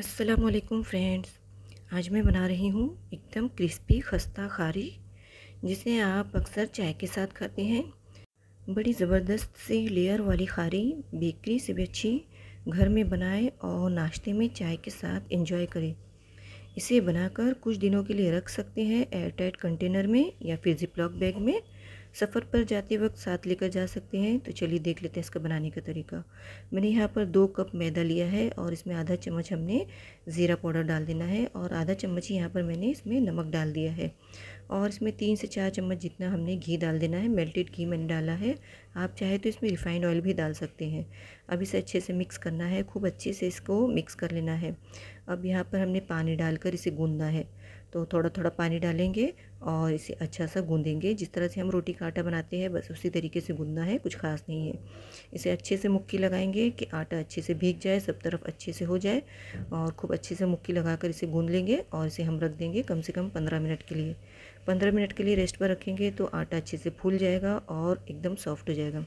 असलकुम फ्रेंड्स आज मैं बना रही हूँ एकदम क्रिस्पी खस्ता खारी जिसे आप अक्सर चाय के साथ खाते हैं बड़ी ज़बरदस्त सी लेयर वाली खारी बेकरी से भी अच्छी घर में बनाएं और नाश्ते में चाय के साथ इंजॉय करें इसे बनाकर कुछ दिनों के लिए रख सकते हैं एयरटाइट कंटेनर में या फिर जिपलॉक बैग में सफ़र पर जाते वक्त साथ लेकर जा सकते हैं तो चलिए देख लेते हैं इसका बनाने का तरीका मैंने यहाँ पर दो कप मैदा लिया है और इसमें आधा चम्मच हमने ज़ीरा पाउडर डाल देना है और आधा चम्मच ही यहाँ पर मैंने इसमें नमक डाल दिया है और इसमें तीन से चार चम्मच जितना हमने घी डाल देना है मेल्टेड घी मैंने डाला है आप चाहे तो इसमें रिफाइंड ऑयल भी डाल सकते हैं अब इसे अच्छे से मिक्स करना है खूब अच्छे से इसको मिक्स कर लेना है अब यहाँ पर हमने पानी डालकर इसे गूंदना है तो थोड़ा थोड़ा पानी डालेंगे और इसे अच्छा सा गूंदेंगे जिस तरह से हम रोटी का आटा बनाते हैं बस उसी तरीके से गूंदना है कुछ खास नहीं है इसे अच्छे से मुक्की लगाएंगे कि आटा अच्छे से भीग जाए सब तरफ अच्छे से हो जाए और खूब अच्छे से मुक्की लगाकर इसे गूंद लेंगे और इसे हम रख देंगे कम से कम पंद्रह मिनट के लिए पंद्रह मिनट के लिए रेस्ट पर रखेंगे तो आटा अच्छे से फूल जाएगा और एकदम सॉफ्ट हो जाएगा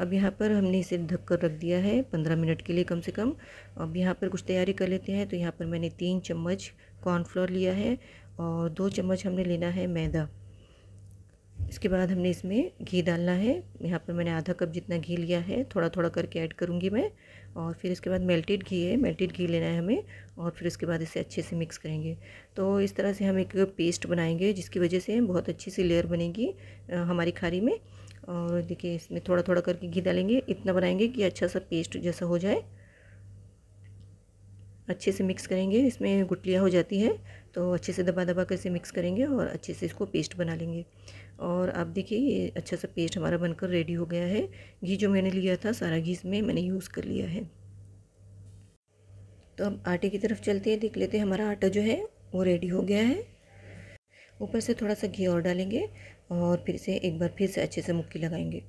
अब यहाँ पर हमने इसे ढक कर रख दिया है पंद्रह मिनट के लिए कम से कम अब यहाँ पर कुछ तैयारी कर लेते हैं तो यहाँ पर मैंने तीन चम्मच कॉर्नफ्लोर लिया है और दो चम्मच हमने लेना है मैदा इसके बाद हमने इसमें घी डालना है यहाँ पर मैंने आधा कप जितना घी लिया है थोड़ा थोड़ा करके ऐड करूँगी मैं और फिर इसके बाद मेल्टेड घी है मेल्टेड घी लेना है हमें और फिर उसके बाद इसे अच्छे से मिक्स करेंगे तो इस तरह से हम एक पेस्ट बनाएंगे जिसकी वजह से बहुत अच्छी सी लेयर बनेगी हमारी खारी में और देखिए इसमें थोड़ा थोड़ा करके घी डालेंगे इतना बनाएंगे कि अच्छा सा पेस्ट जैसा हो जाए अच्छे से मिक्स करेंगे इसमें गुटलियाँ हो जाती है तो अच्छे से दबा दबा कर इसे मिक्स करेंगे और अच्छे से इसको पेस्ट बना लेंगे और आप देखिए ये अच्छा सा पेस्ट हमारा बनकर रेडी हो गया है घी जो मैंने लिया था सारा घी इसमें मैंने यूज़ कर लिया है तो अब आटे की तरफ चलते हैं देख लेते हैं हमारा आटा जो है वो रेडी हो गया है ऊपर से थोड़ा सा घी और डालेंगे और फिर से एक बार फिर से अच्छे से मुक्की लगाएंगे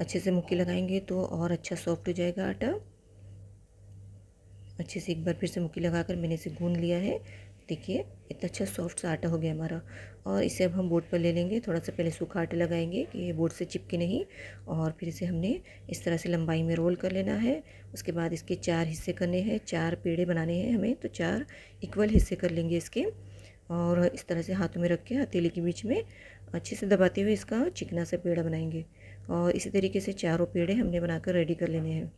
अच्छे से मुक्की लगाएंगे तो और अच्छा सॉफ्ट हो जाएगा आटा अच्छे से एक बार फिर से मुक्की लगाकर मैंने इसे गूंद लिया है देखिए इतना अच्छा सॉफ्ट सा आटा हो गया हमारा और इसे अब हम बोर्ड पर ले लेंगे थोड़ा सा पहले सूखा आटा लगाएंगे कि ये बोर्ड से चिपके नहीं और फिर इसे हमने इस तरह से लंबाई में रोल कर लेना है उसके बाद इसके चार हिस्से करने हैं चार पेड़े बनाने हैं हमें तो चार इक्वल हिस्से कर लेंगे इसके और इस तरह से हाथों में रख के हथेली के बीच में अच्छे से दबाते हुए इसका चिकना सा पेड़ा बनाएंगे और इसी तरीके से चारों पेड़े हमने बनाकर रेडी कर लेने हैं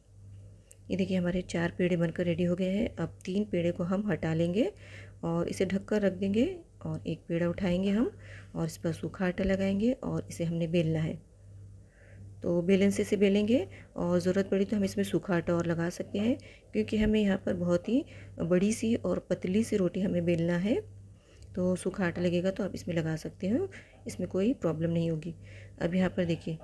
ये देखिए हमारे चार पेड़े बनकर रेडी हो गए हैं अब तीन पेड़े को हम हटा लेंगे और इसे ढककर रख देंगे और एक पेड़ा उठाएंगे हम और इस पर सूखा आटा लगाएंगे और इसे हमने बेलना है तो बेलन से इसे बेलेंगे और ज़रूरत पड़ी तो हम इसमें सूखा आटा और लगा सकते हैं क्योंकि हमें यहाँ पर बहुत ही बड़ी सी और पतली सी रोटी हमें बेलना है तो सूखा आटा लगेगा तो आप इसमें लगा सकते हो इसमें कोई प्रॉब्लम नहीं होगी अब यहाँ पर देखिए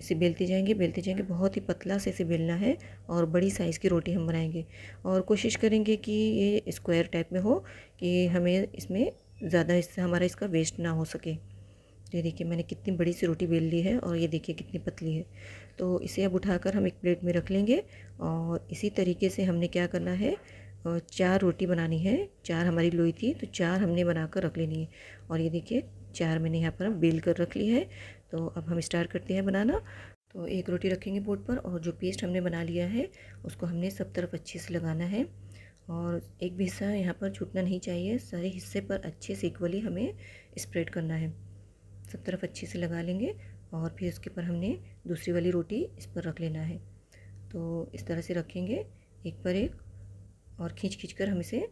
इसे बेलते जाएंगे बेलते जाएंगे बहुत ही पतला से इसे बेलना है और बड़ी साइज़ की रोटी हम बनाएंगे और कोशिश करेंगे कि ये स्क्वायर टाइप में हो कि हमें इसमें ज़्यादा इससे हमारा इसका वेस्ट ना हो सके ये देखिए मैंने कितनी बड़ी सी रोटी बेल ली है और ये देखिए कितनी पतली है तो इसे अब उठाकर हम एक प्लेट में रख लेंगे और इसी तरीके से हमने क्या करना है चार रोटी बनानी है चार हमारी लोई थी तो चार हमने बना कर रख लेनी है और ये देखिए चार मैंने यहाँ पर बेल कर रख ली है तो अब हम स्टार्ट करते हैं बनाना तो एक रोटी रखेंगे बोर्ड पर और जो पेस्ट हमने बना लिया है उसको हमने सब तरफ अच्छे से लगाना है और एक भी हिस्सा यहाँ पर छूटना नहीं चाहिए सारे हिस्से पर अच्छे से इक्वली हमें स्प्रेड करना है सब तरफ अच्छे से लगा लेंगे और फिर उसके पर हमने दूसरी वाली रोटी इस पर रख लेना है तो इस तरह से रखेंगे एक पर एक और खींच खींच कर हम इसे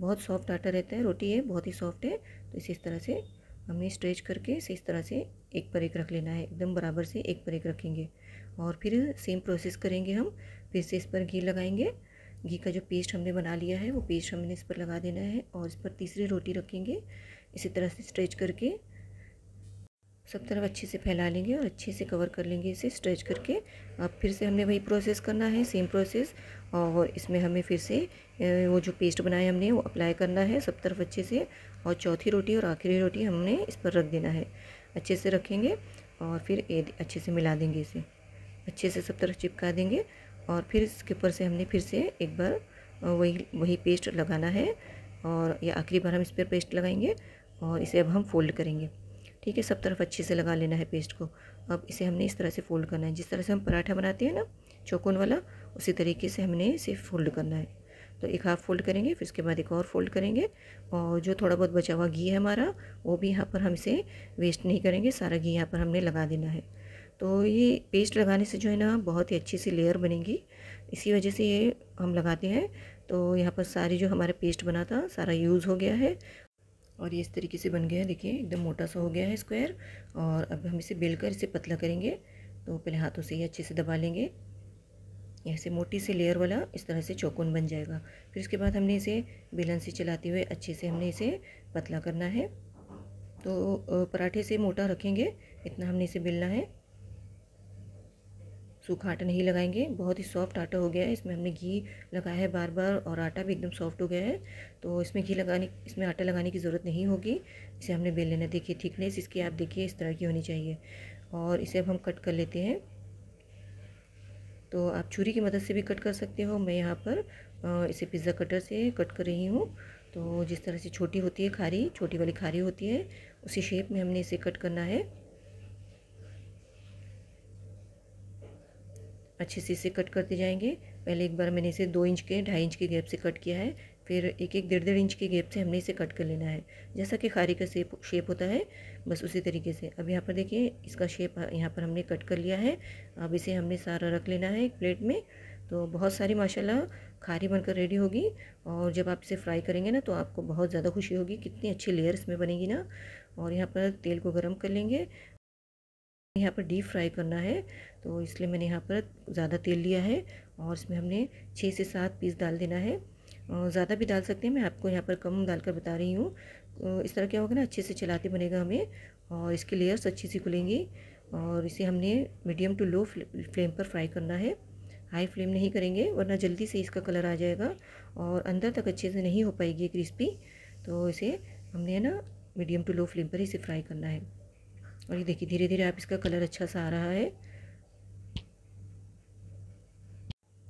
बहुत सॉफ्ट आटा रहता है रोटी है बहुत ही सॉफ्ट है तो इसे इस तरह से हमें स्ट्रेच करके इसे इस तरह से एक पर एक रख लेना है एकदम बराबर से एक पर एक रखेंगे और फिर सेम प्रोसेस करेंगे हम फिर से इस पर घी लगाएंगे घी का जो पेस्ट हमने बना लिया है वो पेस्ट हमने इस पर लगा देना है और इस पर तीसरी रोटी रखेंगे इसी तरह से स्ट्रेच करके सब तरफ अच्छे से फैला लेंगे और अच्छे से कवर कर लेंगे इसे स्ट्रेच करके अब फिर से हमने वही प्रोसेस करना है सेम प्रोसेस और इसमें हमें फिर से वो जो पेस्ट बनाया हमने वो अप्लाई करना है सब तरफ अच्छे से और चौथी रोटी और आखिरी रोटी हमने इस पर रख देना है अच्छे से रखेंगे और फिर अच्छे से मिला देंगे इसे अच्छे से सब तरफ चिपका देंगे और फिर इसके ऊपर से हमने फिर से एक बार वही वही पेस्ट लगाना है और ये आखिरी बार हम इस पर पेस्ट लगाएंगे और इसे अब हम फोल्ड करेंगे ठीक है सब तरफ अच्छे से लगा लेना है पेस्ट को अब इसे हमने इस तरह से फोल्ड करना है जिस तरह से हम पराठा बनाते हैं ना चौकोन वाला उसी तरीके से हमने इसे फोल्ड करना है तो एक हाफ़ फोल्ड करेंगे फिर उसके बाद एक और फोल्ड करेंगे और जो थोड़ा बहुत बचा हुआ घी है हमारा वो भी यहाँ पर हम इसे वेस्ट नहीं करेंगे सारा घी यहाँ पर हमने लगा देना है तो ये पेस्ट लगाने से जो है ना बहुत ही अच्छी सी लेयर बनेंगी इसी वजह से ये हम लगाते हैं तो यहाँ पर सारी जो हमारा पेस्ट बना था सारा यूज़ हो गया है और ये इस तरीके से बन गया है देखिए एकदम मोटा सा हो गया है स्क्वायर और अब हम इसे बेल कर इसे पतला करेंगे तो पहले हाथों से ये अच्छे से दबा लेंगे ऐसे मोटी से लेयर वाला इस तरह से चौकोन बन जाएगा फिर इसके बाद हमने इसे बेलन से चलाते हुए अच्छे से हमने इसे पतला करना है तो पराठे से मोटा रखेंगे इतना हमने इसे बेलना है सूखा आटा नहीं लगाएंगे बहुत ही सॉफ्ट आटा हो गया है इसमें हमने घी लगाया है बार बार और आटा भी एकदम सॉफ्ट हो गया है तो इसमें घी लगाने इसमें आटा लगाने की ज़रूरत नहीं होगी इसे हमने बेल लेना देखिए थिकनेस इसकी आप देखिए इस तरह की होनी चाहिए और इसे अब हम कट कर लेते हैं तो आप छुरी की मदद से भी कट कर सकते हो मैं यहाँ पर इसे पिज़्ज़ा कटर से कट कर रही हूँ तो जिस तरह से छोटी होती है खारी छोटी वाली खारी होती है उसी शेप में हमने इसे कट करना है अच्छे से इसे कट करते जाएंगे पहले एक बार मैंने इसे दो इंच के ढाई इंच के गैप से कट किया है फिर एक एक डेढ़ डेढ़ इंच के गैप से हमने इसे कट कर लेना है जैसा कि खारी का शेप शेप होता है बस उसी तरीके से अब यहाँ पर देखिए इसका शेप यहाँ पर हमने कट कर लिया है अब इसे हमने सारा रख लेना है एक प्लेट में तो बहुत सारी माशाल्लाह खारी बनकर रेडी होगी और जब आप इसे फ्राई करेंगे ना तो आपको बहुत ज़्यादा खुशी होगी कितनी अच्छी लेयर्स में बनेगी ना और यहाँ पर तेल को गर्म कर लेंगे यहाँ पर डीप फ्राई करना है तो इसलिए मैंने यहाँ पर ज़्यादा तेल लिया है और इसमें हमने छः से सात पीस डाल देना है ज़्यादा भी डाल सकते हैं मैं आपको यहाँ पर कम डालकर बता रही हूँ इस तरह क्या होगा ना अच्छे से चलाते बनेगा हमें और इसके लेयर्स अच्छी सी खुलेंगी और इसे हमने मीडियम टू लो फ्लेम पर फ्राई करना है हाई फ्लेम नहीं करेंगे वरना जल्दी से इसका कलर आ जाएगा और अंदर तक अच्छे से नहीं हो पाएगी क्रिस्पी तो इसे हमने है ना मीडियम टू लो फ्लेम पर इसे फ्राई करना है और ये देखिए धीरे धीरे आप इसका कलर अच्छा सा आ रहा है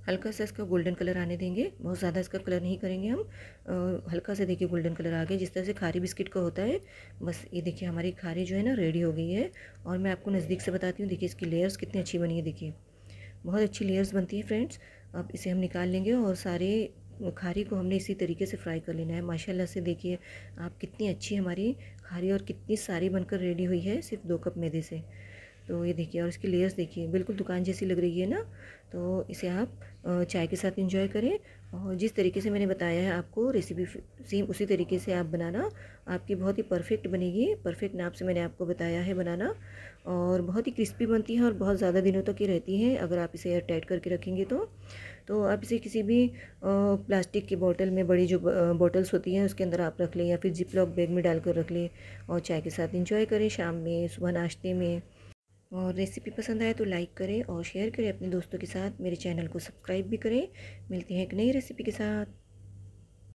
हल्का सा इसका गोल्डन कलर आने देंगे बहुत ज़्यादा इसका कलर नहीं करेंगे हम हल्का सा देखिए गोल्डन कलर आ गया जिस तरह से खारी बिस्किट का होता है बस ये देखिए हमारी खारी जो है ना रेडी हो गई है और मैं आपको नज़दीक से बताती हूँ देखिए इसकी लेयर्स कितनी अच्छी बनी है देखिए बहुत अच्छी लेयर्स बनती है फ्रेंड्स अब इसे हम निकाल लेंगे और सारे खारी को हमने इसी तरीके से फ्राई कर लेना है माशाल्लाह से देखिए आप कितनी अच्छी हमारी खारी और कितनी सारी बनकर रेडी हुई है सिर्फ दो कप मैदे से तो ये देखिए और इसकी लेयर्स देखिए बिल्कुल दुकान जैसी लग रही है ना तो इसे आप चाय के साथ इंजॉय करें और जिस तरीके से मैंने बताया है आपको रेसिपी सेम उसी तरीके से आप बनाना आपकी बहुत ही परफेक्ट बनेगी परफेक्ट नाप से मैंने आपको बताया है बनाना और बहुत ही क्रिस्पी बनती है और बहुत ज़्यादा दिनों तक तो रहती है अगर आप इसे एयर टाइट करके रखेंगे तो तो आप इसे किसी भी प्लास्टिक की बोतल में बड़ी जो बॉटल्स होती हैं उसके अंदर आप रख लें या फिर जिप लॉक बैग में डालकर रख लें और चाय के साथ इंजॉय करें शाम में सुबह नाश्ते में और रेसिपी पसंद आए तो लाइक करें और शेयर करें अपने दोस्तों के साथ मेरे चैनल को सब्सक्राइब भी करें मिलते हैं एक नई रेसिपी के साथ